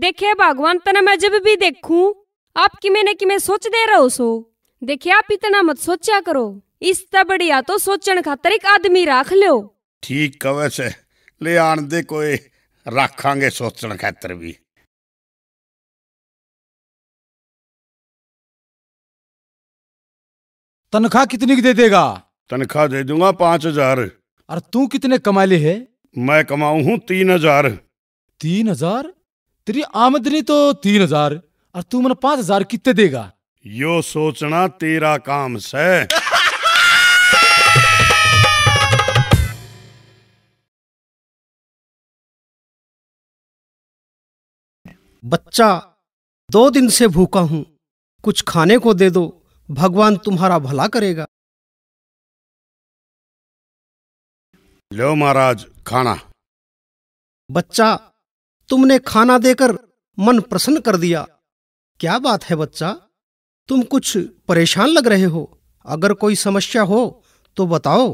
देखिए भगवंत ने मैं जब भी देखू आप कि मैंने कि मैं सोच दे रहा रहो सो देखिए आप इतना मत सोचा करो इस तब बढ़िया तो सोचने खातर एक आदमी रख लो ठीक है वैसे ले आन दे कोई राखांगे सोचने खातर भी तनखा कितनी दे देगा तनखा दे दूंगा पांच हजार और तू कितने कमा ले है मैं कमाऊ हूँ तीन हजार तीन हजार तेरी आमदनी तो तीन हजार और तू मैंने पांच हजार कितने देगा यो सोचना तेरा काम से बच्चा दो दिन से भूखा हूं कुछ खाने को दे दो भगवान तुम्हारा भला करेगा लो महाराज खाना बच्चा तुमने खाना देकर मन प्रसन्न कर दिया क्या बात है बच्चा तुम कुछ परेशान लग रहे हो अगर कोई समस्या हो तो बताओ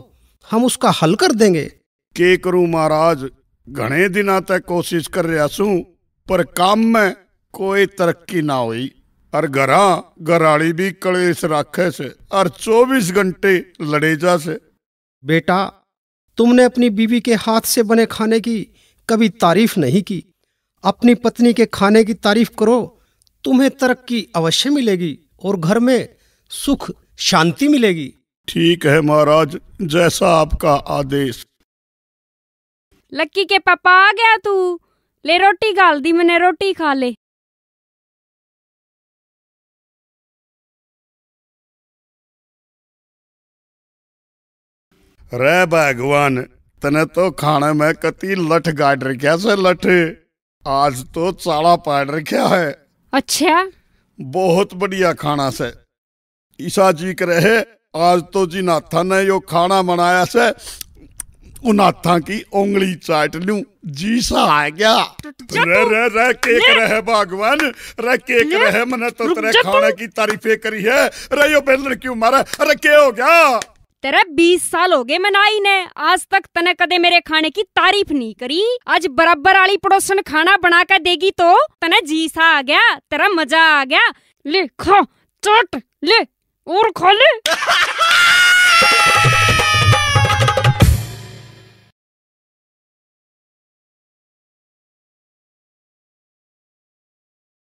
हम उसका हल कर देंगे के करूं महाराज घने दिन तक कोशिश कर रहा सू पर काम में कोई तरक्की ना हुई और घरा घराड़ी भी कलेश राखे से और चौबीस घंटे लड़े जा से बेटा तुमने अपनी बीवी के हाथ से बने खाने की कभी तारीफ नहीं की अपनी पत्नी के खाने की तारीफ करो तुम्हें तरक्की अवश्य मिलेगी और घर में सुख शांति मिलेगी ठीक है महाराज जैसा आपका आदेश लक्की के पापा आ गया तू ले रोटी गाल दी मैंने रोटी खा ले रे भगवान तने तो खाने में कति लठ गाड़ रखा से लठ आज तो चाड़ा पाड़ रखा है अच्छा बहुत बढ़िया खाना से ईशा जी करे है आज तो जी नाथा ने यो खाना बनाया से नाथा की उंगली चाट लू जी सा आ गया रे रे रे केक रहे भगवान रे केक रहे मैंने तो तेरे खाने की तारीफे करी है रे यो बेल क्यों मारा अरे के हो गया तेरा बीस साल हो गए मनाई ने आज तक तने कदे मेरे खाने की तारीफ नहीं करी आज बराबर आली पड़ोसन खाना बना कर देगी तो तने जीसा आ गया तेरा मजा आ गया ले खा चट ले और खा ले